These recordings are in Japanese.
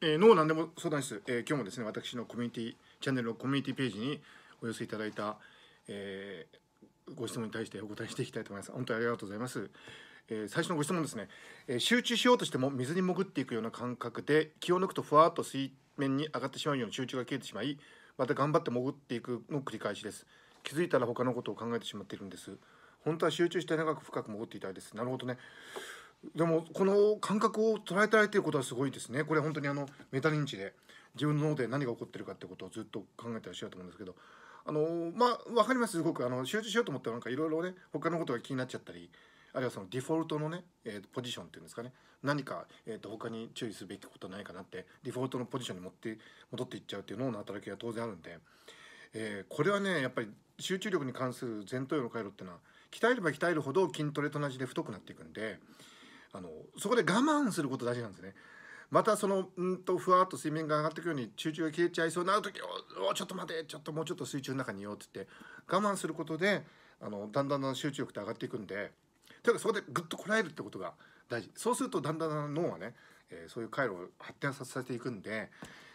えー、脳何でも相談室、えー、今日もですね私のコミュニティチャンネルのコミュニティページにお寄せいただいた、えー、ご質問に対してお答えしていきたいと思います本当にありがとうございます、えー、最初のご質問ですね、えー、集中しようとしても水に潜っていくような感覚で気を抜くとふわっと水面に上がってしまうように集中が切れてしまいまた頑張って潜っていくの繰り返しです気づいたら他のことを考えてしまっているんです本当は集中して長く深く潜っていたいですなるほどねでもこの感覚を捉えられてることはすごいですねこれ本当にあのメタ認知で自分の脳で何が起こってるかってことをずっと考えてらっしゃると思うんですけどあのまあ分かりますすごくあの集中しようと思ったらなんかいろいろね他のことが気になっちゃったりあるいはそのデフォルトのね、えー、ポジションっていうんですかね何か、えーと、他に注意すべきことないかなってデフォルトのポジションに持って戻っていっちゃうっていう脳の働きが当然あるんで、えー、これはねやっぱり集中力に関する前頭葉の回路っていうのは鍛えれば鍛えるほど筋トレと同じで太くなっていくんで。あのそこで我慢すること大事なんですね。またそのうんとふわっと水面が上がっていくように中中が消えちゃいそうになる時おおちょっと待てちょっともうちょっと水中の中にいようって言って我慢することであのだんだんだん集中力って上がっていくんでというかそこでぐっとこらえるってことが大事そうするとだんだん脳はね、えー、そういう回路を発展させていくんで、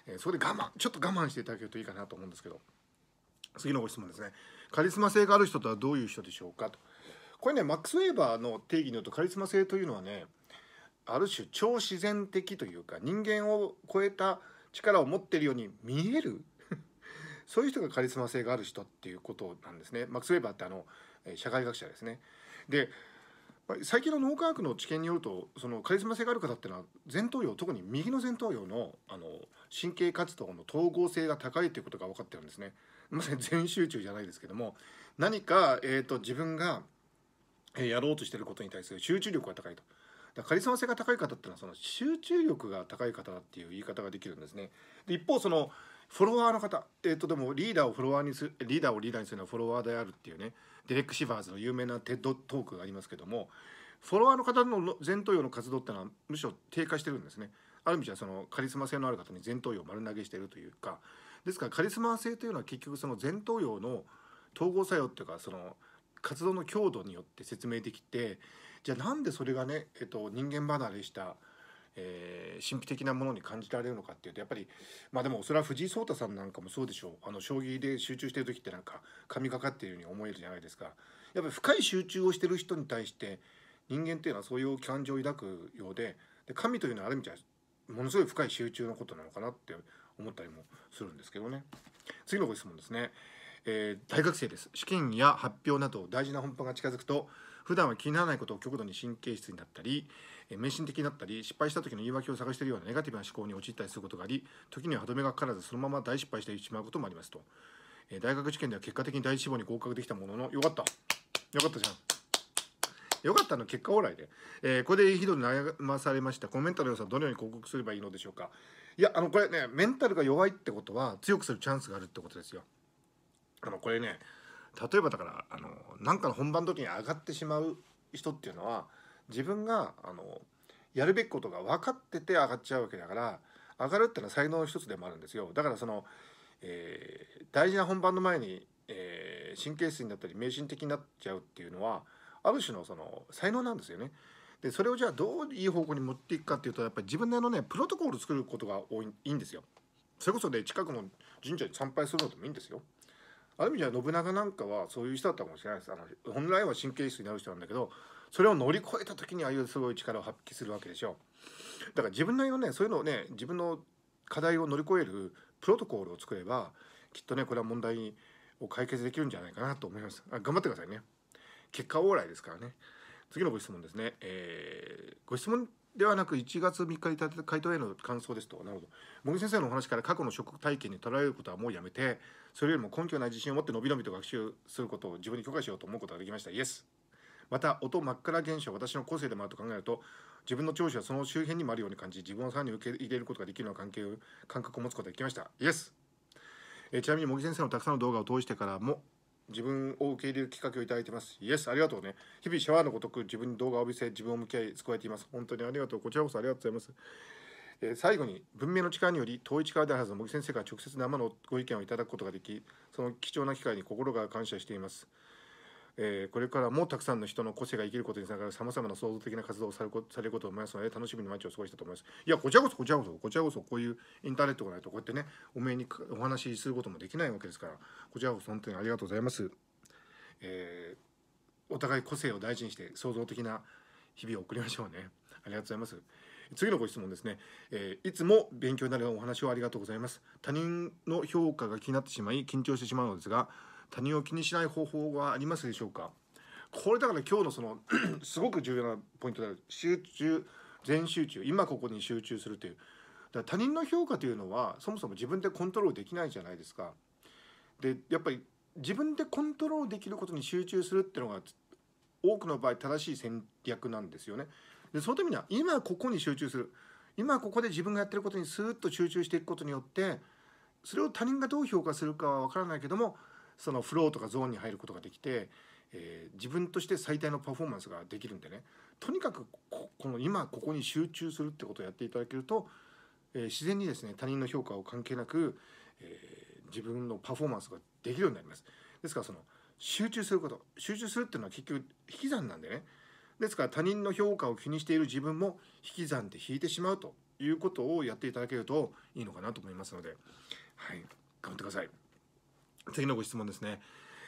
えー、そこで我慢ちょっと我慢していただけるといいかなと思うんですけど次のご質問ですねカリスマ性がある人とはどういう人でしょうかと。これねマックス・ウェーバーの定義によるとカリスマ性というのはねある種超自然的というか人間を超えた力を持ってるように見える そういう人がカリスマ性がある人っていうことなんですねマックス・ウェーバーってあの社会学者ですね。で最近の脳科学の知見によるとそのカリスマ性がある方っていうのは前頭葉特に右の前頭葉のあの神経活動の統合性が高いということが分かってるんですね。まさに全集中じゃないですけども何か、えーと自分がやろうとしてることに対する集中力が高いと。カリスマ性が高い方っていうのはその集中力が高い方だっていう言い方ができるんですね。で一方そのフォロワーの方、えっとでもリーダーをフォロワーにするリーダーをリーダーにするのはフォロワーであるっていうねデレック・シバーズの有名なテッドトークがありますけどもフォロワーの方の前頭葉の活動っていうのはむしろ低下してるんですね。ある意味じゃそのカリスマ性のある方に前頭葉を丸投げしているというかですからカリスマ性というのは結局その前頭葉の統合作用っていうかその活動の強度によって説明できてじゃあなんでそれがね、えっと、人間離れした、えー、神秘的なものに感じられるのかっていうとやっぱりまあでもそれは藤井聡太さんなんかもそうでしょうあの将棋で集中してる時ってなんか神がかっているように思えるじゃないですか。やっぱり深い集中をしてる人に対して人間っていうのはそういう感情を抱くようでで神というのはある意味じゃものすごい深い集中のことなのかなって思ったりもするんですけどね。次のご質問ですね。えー、大学生です試験や発表など大事な本番が近づくと普段は気にならないことを極度に神経質になったり、えー、迷信的になったり失敗した時の言い訳を探しているようなネガティブな思考に陥ったりすることがあり時には歯止めがかからずそのまま大失敗してしまうこともありますと、えー、大学受験では結果的に第一志望に合格できたもののよかったよかったじゃんよかったの結果往来で、えー、これでひどい悩まされましたこのメンタルの良さをどのように広告すればいいのでしょうかいやあのこれねメンタルが弱いってことは強くするチャンスがあるってことですよあのこれね例えばだからあのなんかの本番の時に上がってしまう人っていうのは自分があのやるべきことが分かってて上がっちゃうわけだから上がるってのは才能の一つでもあるんですよだからその、えー、大事な本番の前に、えー、神経質になったり迷信的になっちゃうっていうのはある種のその才能なんですよね。でそれをじゃあどういい方向に持っていくかっていうとやっぱり自分なりのねプロトコルを作ることが多いいいんですよ。それこそね近くの神社に参拝するのでもいいんですよ。ある意味じゃ信長なんかはそういう人だったかもしれないですあの本来は神経質になる人なんだけどそれを乗り越えた時にああいうすごい力を発揮するわけでしょだから自分なりのねそういうのをね自分の課題を乗り越えるプロトコールを作ればきっとねこれは問題を解決できるんじゃないかなと思いますあ頑張ってくださいね結果往来ですからね次のご質問ですね、えー、ご質問ではなく1月3日に立てた回答への感想ですと。なるほど。茂木先生のお話から過去の職体験にらえることはもうやめて、それよりも根拠ない自信を持ってのびのびと学習することを自分に許可しようと思うことができました。イエス。また、音真っ暗現象は私の個性でもあると考えると、自分の長所はその周辺にもあるように感じ、自分をさらに受け入れることができるような関係を感覚を持つことができました。イエス。えちなみに茂木先生のたくさんの動画を通してからも自分を受け入れるきっかけをいただいてます。イエス、ありがとうね。日々シャワーのごとく自分に動画を見せ、自分を向き合い、救われています。本当にありがとう。こちらこそありがとうございます。えー、最後に、文明の力により、統一からであるはずの茂木先生から直接生のご意見をいただくことができ、その貴重な機会に心が感謝しています。えー、これからもたくさんの人の個性が生きることにつながるさまざまな創造的な活動をされることを思いますので楽しみに毎日を過ごしたと思いますいやこちらこそこちらこそこちらこそこういうインターネットがないとこうやってねお目にお話しすることもできないわけですからこちらこそ本当にありがとうございます、えー、お互い個性を大事にして創造的な日々を送りましょうねありがとうございます次のご質問ですね、えー、いつも勉強になるお話をありがとうございます他人の評価が気になってしまい緊張してしまうのですが他人を気にしない方法はありますでしょうかこれだから今日のその すごく重要なポイントである集中全集中今ここに集中するというだ他人の評価というのはそもそも自分でコントロールできないじゃないですかでやっぱり自分でコントロールできることに集中するっていうのが多くの場合正しい戦略なんですよねでそのためには今ここに集中する今ここで自分がやってることにスーッと集中していくことによってそれを他人がどう評価するかは分からないけどもそのフローとかゾーンに入ることができて、えー、自分として最大のパフォーマンスができるんでねとにかくこの今ここに集中するってことをやっていただけると、えー、自然にですね他人の評価を関係なく、えー、自分のパフォーマンスができるようになります。ですからその集中すること集中するっていうのは結局引き算なんでねですから他人の評価を気にしている自分も引き算で引いてしまうということをやっていただけるといいのかなと思いますので、はい、頑張ってください。次のご質問ですね。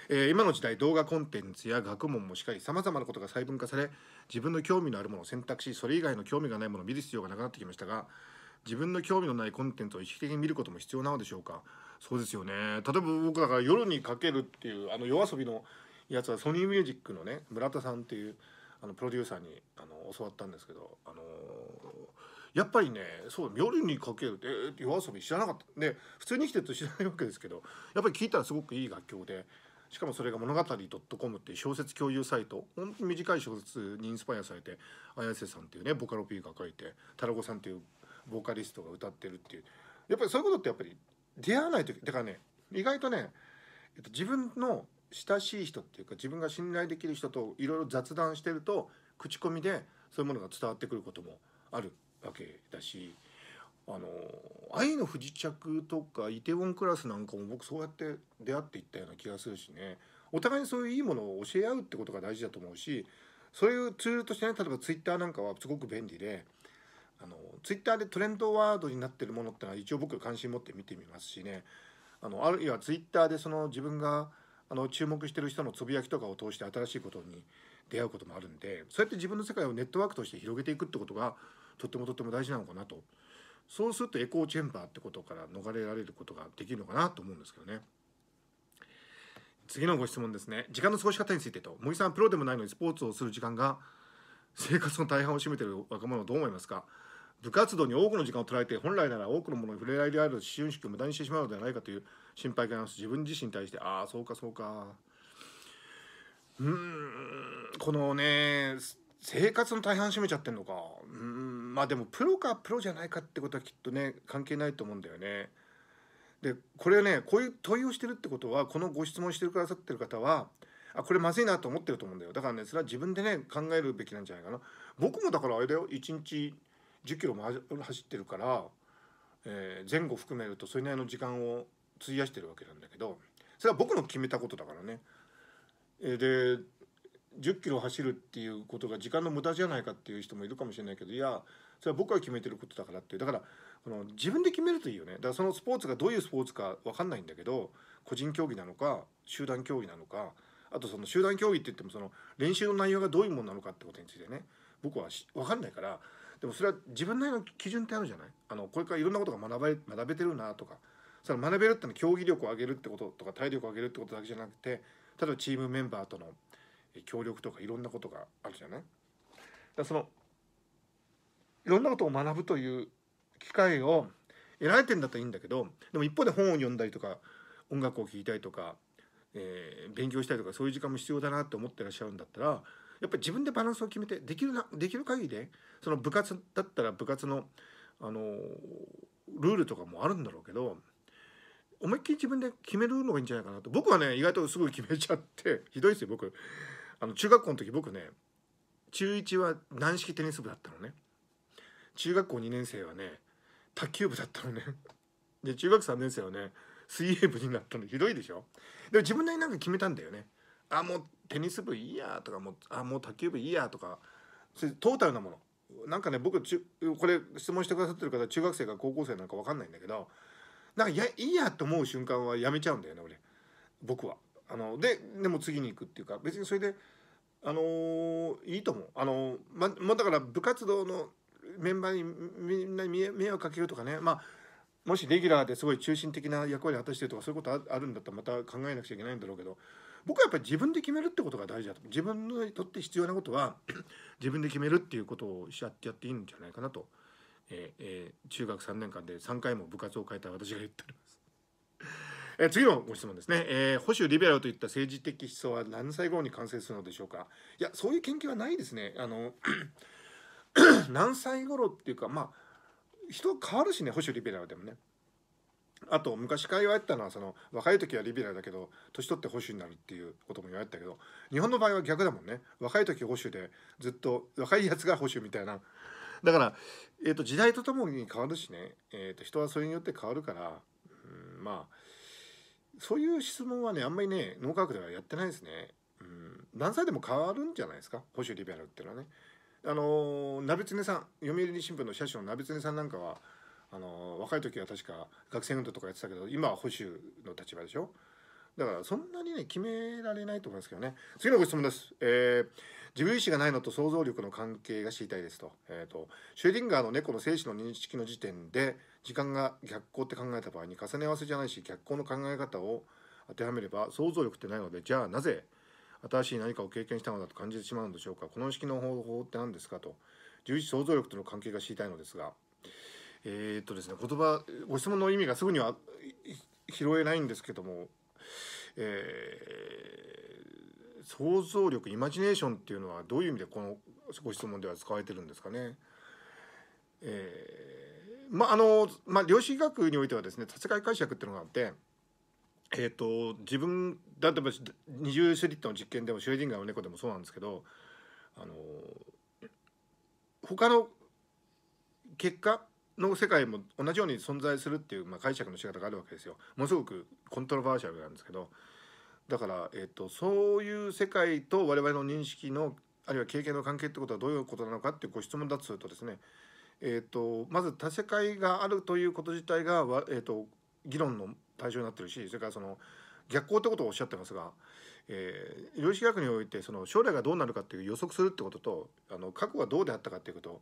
えー、今の時代動画コンテンツや学問もしっかりさまざまなことが細分化され自分の興味のあるものを選択しそれ以外の興味がないものを見る必要がなくなってきましたが自分の興味のないコンテンツを意識的に見ることも必要なのでしょうかそうですよね例えば僕だから「夜にかける」っていうあの夜遊びのやつはソニーミュージックのね村田さんっていうあのプロデューサーにあの教わったんですけどあのやっぱりねそう夜にかけるって、夜遊び知らなかったで普通に生きてると知らないわけですけどやっぱり聞いたらすごくいい楽曲でしかもそれが物語 .com っていう小説共有サイト本当に短い小説にインスパイアされて綾瀬さんっていうねボカロ P が書いてタラゴさんっていうボーカリストが歌ってるっていうやっぱりそういうことってやっぱり出会わない時だからね意外とね、えっと、自分の親しい人っていうか自分が信頼できる人といろいろ雑談してると口コミでそういうものが伝わってくることもあるわけだしあの「愛の不時着」とか「イテウォンクラス」なんかも僕そうやって出会っていったような気がするしねお互いにそういういいものを教え合うってことが大事だと思うしそういうツールとしてね例えばツイッターなんかはすごく便利で。あのツイッターでトレンドワードになってるものってのは一応僕関心持って見てみますしねあのあるいはツイッターでその自分があの注目してる人のつぶやきとかを通して新しいことに出会うこともあるんでそうやって自分の世界をネットワークとして広げていくってことがとってもとっても大事なのかなとそうするとエコーチェンバーってことから逃れられることができるのかなと思うんですけどね。次のご質問ですね時間の過ごし方についてと森さんプロでもないのにスポーツをする時間が生活の大半を占めている若者はどう思いますか部活動に多くの時間を取られて本来なら多くのものに触れられるある思春期を無駄にしてしまうのではないかという心配があります自分自身に対してああそうかそうかうーんこのね生活の大半占めちゃってんのかうーんまあでもプロかプロじゃないかってことはきっとね関係ないと思うんだよね。でこれはねこういう問いをしてるってことはこのご質問してくださってる方はあこれまずいなと思ってると思うんだよだからねそれは自分でね考えるべきなんじゃないかな僕もだからあれだよ1日1 0キロも走ってるから、えー、前後含めるとそれなりの時間を費やしてるわけなんだけどそれは僕の決めたことだからね。えー、で1 0キロ走るっていうことが時間の無駄じゃないかっていう人もいるかもしれないけどいやそれは僕が決めてることだからってだからこの自分で決めるといいよねだからそのスポーツがどういうスポーツか分かんないんだけど個人競技なのか集団競技なのかあとその集団競技って言ってもその練習の内容がどういうものなのかってことについてね僕は分かんないからでもそれは自分なりの基準ってあるじゃないあのこれからいろんなことが学べ学べてるなとかその学べるってのは競技力を上げるってこととか体力を上げるってことだけじゃなくて例えばチームメンバーとの協力とかいろんなことがあるじゃないだそのいろんなことを学ぶという機会を得られてんだったらいいんだけどでも一方で本を読んだりとか音楽を聴いたりとか、えー、勉強したりとかそういう時間も必要だなって思ってらっしゃるんだったらやっぱり自分でバランスを決めてできるなできる限りでその部活だったら部活の、あのー、ルールとかもあるんだろうけど思いっきり自分で決めるのがいいんじゃないかなと僕はね意外とすぐ決めちゃってひどいですよ僕あの中学校の時僕ね中1は軟式テニス部だったのね。中学校2年生はね卓球部だったのね で中学3年生はね水泳部になったのひどいでしょでも自分なりなんか決めたんだよねあもうテニス部いいやとかもうあもう卓球部いいやとかそれトータルなものなんかね僕ちこれ質問してくださってる方中学生か高校生なんか分かんないんだけどなんかやいいやと思う瞬間はやめちゃうんだよね俺僕はあのででも次に行くっていうか別にそれであのー、いいと思うあのー、ままだから部活動のメンバーにみんなに迷惑かけるとかね、まあ、もしレギュラーですごい中心的な役割を果たしてるとかそういうことあるんだったらまた考えなくちゃいけないんだろうけど僕はやっぱり自分で決めるってことが大事だと自分にとって必要なことは自分で決めるっていうことをしちゃってやっていいんじゃないかなと、えー、えー、中学3年間で3回も部活を変えた私が言っております。え次のご質問ですね、えー、保守リベラルといった政治的思想は何歳頃に完成するのでしょうかいやそういう研究はないですねあの 何歳頃っていうかまあ人変わるしね保守リベラルでもねあと昔から言われたのはその若い時はリベラルだけど年取って保守になるっていうことも言われたけど日本の場合は逆だもんね若い時保守でずっと若いやつが保守みたいなだから、えーと、時代とともに変わるしね、えーと人はそれによって変わるから、うん、まあそういう質問はねあんまりね脳科学ではやってないですね、うん、何歳でも変わるんじゃないですか保守リベラルっていうのはねあのー、鍋常さん読売新聞の社長の鍋常さんなんかはあのー、若い時は確か学生運動とかやってたけど今は保守の立場でしょだからそんなにね決められないと思いますけどね次のご質問です、えー、自分意思がないのと想像力の関係が知りたいですと,、えーと、シューディンガーの猫の精子の認識の時点で時間が逆行って考えた場合に重ね合わせじゃないし逆行の考え方を当てはめれば想像力ってないのでじゃあなぜ新しい何かを経験したのだと感じてしまうのでしょうかこの式の方法って何ですかと十一想像力との関係が知りたいのですがえー、っとですね言葉ご質問の意味がすぐには拾えないんですけどもえー、想像力イマジネーションっていうのはどういう意味でこのご質問では使われてるんですかね。えー、まああの、まあ、量子医学においてはですね立ち替解釈っていうのがあってえーと、自分だって二重スリットの実験でもシュレディンガーの猫でもそうなんですけどあの他の結果の世界も同じように存在するっていう、まあ、解釈の仕方があるわけですよ。ものすごくコントロバーシャルなんですけどだから、えーと、そういう世界と我々の認識のあるいは経験の関係ってことはどういうことなのかっていうご質問だとするとですね、えーと、まず多世界があるということ自体が、えー、と議論の対象になってるしそれからその逆行ってことをおっしゃってますが、えー、量子学においてその将来がどうなるかっていう予測するってこととあの過去がどうであったかっていうことを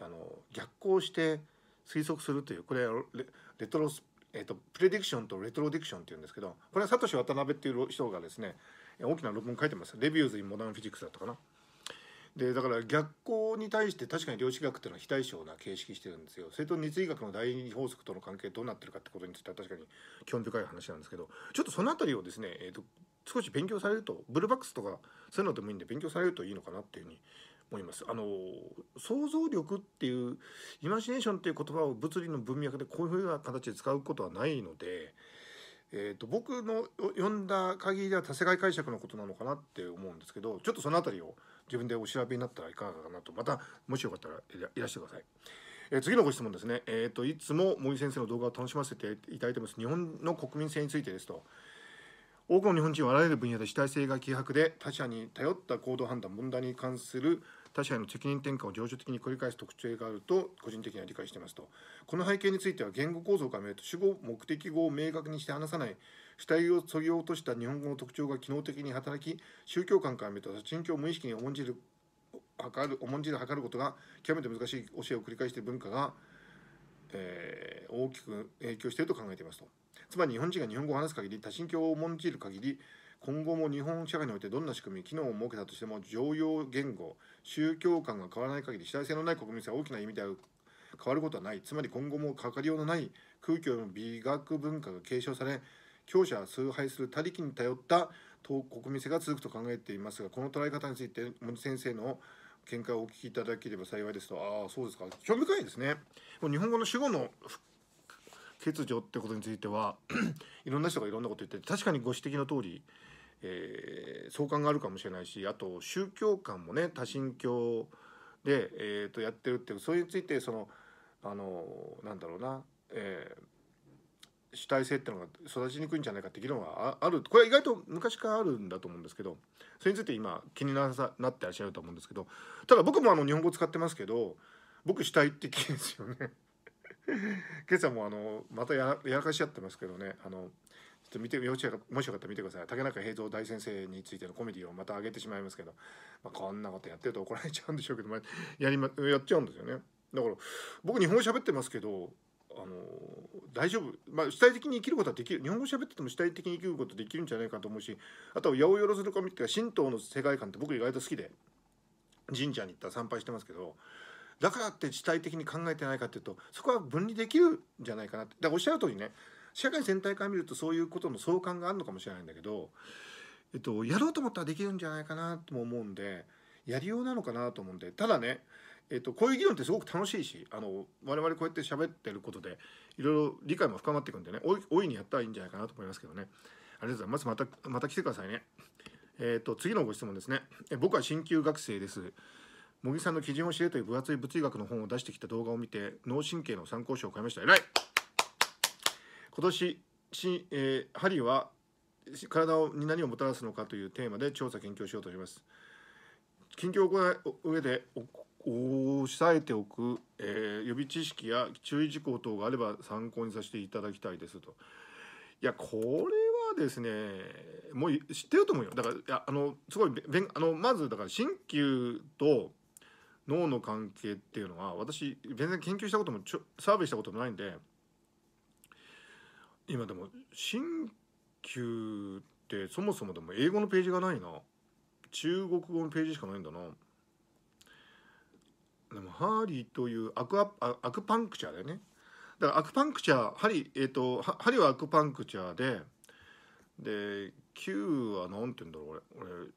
あの逆行して推測するというこれレレトロス、えーと、とプレディクションとレトロディクションっていうんですけどこれはサトシ渡辺っていう人がですね大きな論文書いてます「レビューズ・イン・モダン・フィジックス」だったかな。でだから逆光に対して確かに量子学っていうのは非対称な形式してるんですよ。それと熱理学の第二法則との関係どうなってるかってことについては確かに興味深い話なんですけどちょっとその辺りをですね、えーと、少し勉強されるとブルーバックスとかそういうのでもいいんで勉強されるといいのかなっていうふうに思います。あの想像力っていうイマジネーションっていう言葉を物理の文脈でこういうふうな形で使うことはないので。えーと僕の読んだ限りでは多世界解釈のことなのかなって思うんですけどちょっとその辺りを自分でお調べになったらいかがかなとまたもしよかったらいらしてください。え次のご質問ですね、えーと、といつも森先生の動画を楽しませていただいてます日本の国民性についてですと多くの日本人はあらゆる分野で主体性が希薄で他者に頼った行動判断問題に関する他者への責任転換を情緒的に繰り返す特徴があると個人的には理解していますとこの背景については言語構造から見ると主語目的語を明確にして話さない主体をそぎ落とした日本語の特徴が機能的に働き宗教観から見ると信教を無意識に重んじる測る重んじる測ることが極めて難しい教えを繰り返している文化が、えー、大きく影響していると考えていますと。つまり日本人が日本語を話す限り多神教を重んじる限り今後も日本社会においてどんな仕組み機能を設けたとしても常用言語宗教観が変わらない限り主体性のない国民性は大きな意味である変わることはないつまり今後もかかりようのない空虚の美学文化が継承され強者崇拝する他力に頼った国民性が続くと考えていますがこの捉え方について森先生の見解をお聞きいただければ幸いですとああそうですか興味深いですね。もう日本語の主語の欠如ってことについては いろんな人がいろんなこと言って確かにご指摘の通りえー、相関があるかもしれないしあと宗教観もね多神教で、えー、とやってるっていうそれについてそのあのなんだろうな、えー、主体性っていうのが育ちにくいんじゃないかって議論はあるこれは意外と昔からあるんだと思うんですけどそれについて今気になさなってらっしゃると思うんですけどただ僕もあの日本語使ってますけど僕主体的ですよね 今朝もあのまたやらかしちゃってますけどねあのちょっと見てもしよかったら見てください竹中平蔵大先生についてのコメディをまた上げてしまいますけど、まあ、こんなことやってると怒られちゃうんでしょうけど、まあ、やりまやっちゃうんですよねだから僕日本語喋ってますけどあの大丈夫、まあ、主体的に生きることはできる日本語喋ってても主体的に生きることできるんじゃないかと思うしあとは八百万の神っていうか神道の世界観って僕意外と好きで神社に行ったら参拝してますけどだからって主体的に考えてないかっていうとそこは分離できるんじゃないかなってだからおっしゃる通りね社会全体から見るとそういうことの相関があるのかもしれないんだけど、えっと、やろうと思ったらできるんじゃないかなとも思うんでやりようなのかなと思うんでただねえっと、こういう議論ってすごく楽しいしあの我々こうやって喋ってることでいろいろ理解も深まっていくんでね大いにやったらいいんじゃないかなと思いますけどねありがとうございますまたまた来てくださいねえっ、と次のご質問ですねえ僕は鍼灸学生です茂木さんの基準を知れという分厚い物理学の本を出してきた動画を見て脳神経の参考書を買いました偉い今年し、えー、ハリーは体に何をもたらすのかというテーマで調査研究しようとします。研究を行う上で押さえておく、えー、予備知識や注意事項等があれば参考にさせていただきたいですと。いやこれはですねもう知ってると思うよだからいやあのすごいべあのまずだから鍼灸と脳の関係っていうのは私全然研究したこともちょサービスしたこともないんで今でも新旧ってそもそもでも英語のページがないな中国語のページしかないんだなでもハーリーというアクアアクパンクチャーだよねだからアクパンクチャーハーえっ、ー、とーはアクパンクチャーでで Q は何て言うんだろう俺俺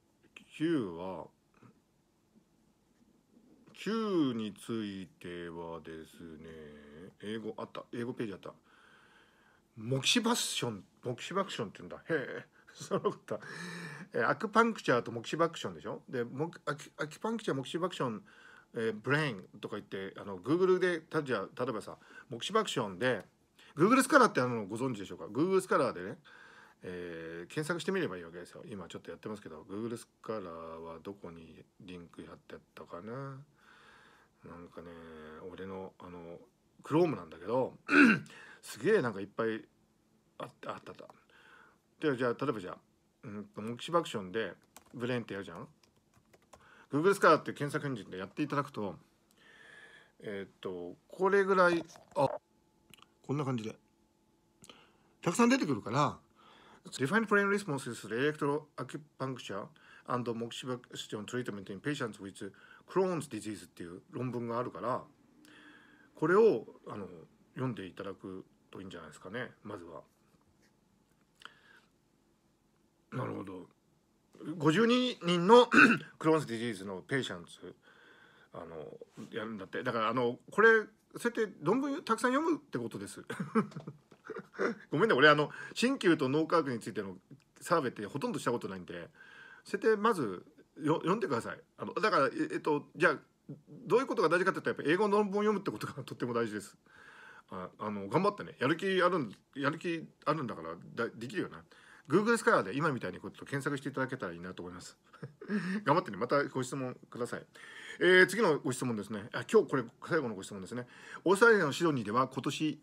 Q は Q についてはですね英語あった英語ページあったモキシバッションモキシバクションって言うんだへえ そのことえアクパンクチャーとモキシバクションでしょでモアキアキパンクチャーモキシバクション、えー、ブレインとか言ってあのグーグルでたじゃ例えばさモキシバクションでグーグルスカラーってあのご存知でしょうかグーグルスカラーでねえー、検索してみればいいわけですよ今ちょっとやってますけどグーグルスカラーはどこにリンクやってったかななんかね俺のあのクロームなんだけどすげえなんかいっぱいあったあったでじゃあ例えばじゃあ、うん、モキシバクションでブレーンってやるじゃん Google スカーって検索エンジンでやっていただくとえー、っとこれぐらいあこんな感じでたくさん出てくるから Define brain responses to electroacupuncture and moxibustion treatment in patients with Crohn's disease っていう論文があるからこれをあの読んでいただくといいんじゃないですかねまずは。なるほど52人のクローンズ・ディジーズのペイシャンツあのやるんだってだからあのこれそうやって論文たくさん読むってことです ごめんね俺あの鍼灸と脳科学についてのサーベってほとんどしたことないんでそうやってまずよ読んでくださいあのだからえっとじゃあどういうことが大事かって言ったらやっぱ英語の論文を読むってことがとっても大事です。ああの頑張ってねやる気あるんやる気あるんだからだできるよな Google スカラーで今みたいにこと検索していただけたらいいなと思います 頑張ってねまたご質問くださいえー、次のご質問ですねあ今日これ最後のご質問ですねオーストラリアのシドニーでは今年、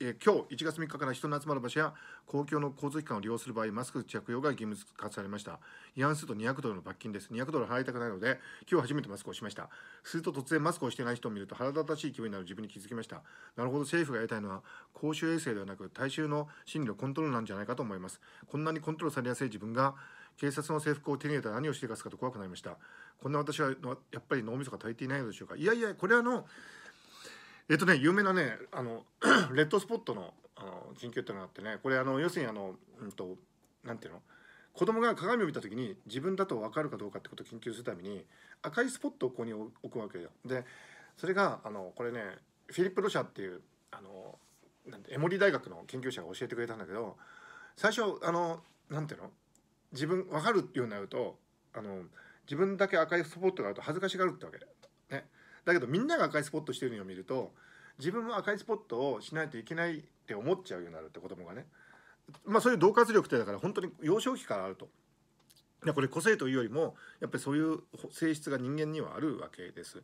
えー、今日1月3日から人の集まる場所や公共の交通機関を利用する場合マスク着用が義務化されました違反すると200ドルの罰金です200ドル払いたくないので今日初めてマスクをしましたすると突然マスクをしていない人を見ると腹立たしい気分になる自分に気づきましたなるほど政府がやりたいのは公衆衛生ではなく大衆の心理のコントロールなんじゃないかと思いますこんなにコントロールされやすい自分が警察の制服を手に入れたら何をしてかすかと怖くなりましたこんな私はやっぱり脳みそが足りていないのでしょうかいやいやこれはあのえっとね有名なねあの レッドスポットのあの緊急ってのがあってねこれあの要するにあの、うんと、なんていうの子供が鏡を見た時に自分だと分かるかどうかってことを研究するために赤いスポットをここに置くわけよ。でそれがあのこれねフィリップ・ロシャっていうあのなんてエモリ大学の研究者が教えてくれたんだけど最初あのなんていうの自分分かるっていうようになるとあの自分だけ赤いスポットがあると恥ずかしがるってわけ、ね、だけどみんなが赤いスポットしてるのを見ると自分も赤いスポットをしないといけないって思っちゃうようになるって子供がねまあそういう同活力ってだから本当に幼少期からあると。これ個性というよりもやっぱりそういう性質が人間にはあるわけです。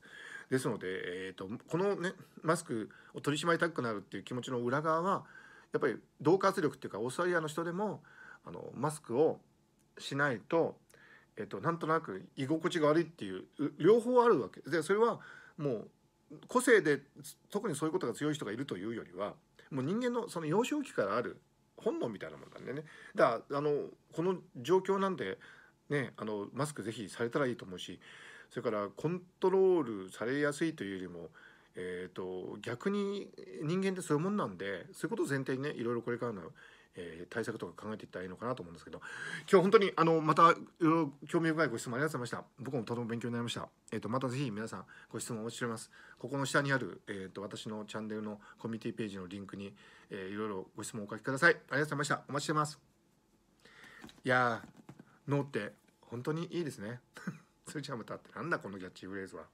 ですので、えーとこの、ね、マスクを取り締まりたくなるっていう気持ちの裏側はやっぱり同活力っていうかオーストラリアの人でもあのマスクをしないと、えっと、なんとなく居心地が悪いっていう両方あるわけでそれはもう個性で特にそういうことが強い人がいるというよりはもう人間のその幼少期からある本能みたいなもんだねだからあのこの状況なんで、ね、あのマスクぜひされたらいいと思うしそれからコントロールされやすいというよりも、えーと、と逆に人間ってそういうもんなんでそういうことを前提にねいろいろこれからのえー、対策とか考えていったらいいのかなと思うんですけど今日本当にあのまた興味深いご質問ありがとうございました僕もとても勉強になりました、えーと、またぜひ皆さんご質問お待ちしておりますここの下にある、えーと、私のチャンネルのコミュニティページのリンクに、えー、いろいろご質問お書きくださいありがとうございましたお待ちしてますいや脳って本当にいいですね それじゃあまたってなんだこのキャッチフレーズは